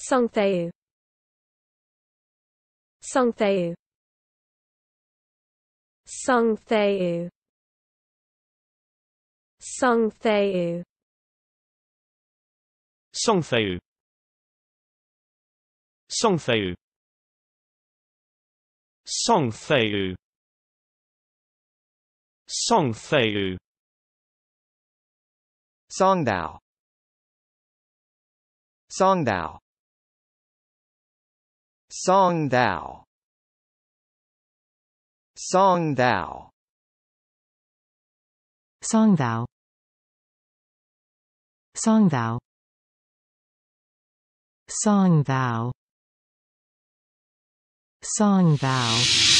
Songtheu Songtheu Songtheu Songtheu Songtheu Songtheu Songtheu Songtheu Songdao Songdao Song Thou Song Thou Song Thou Song Thou Song Thou Song Thou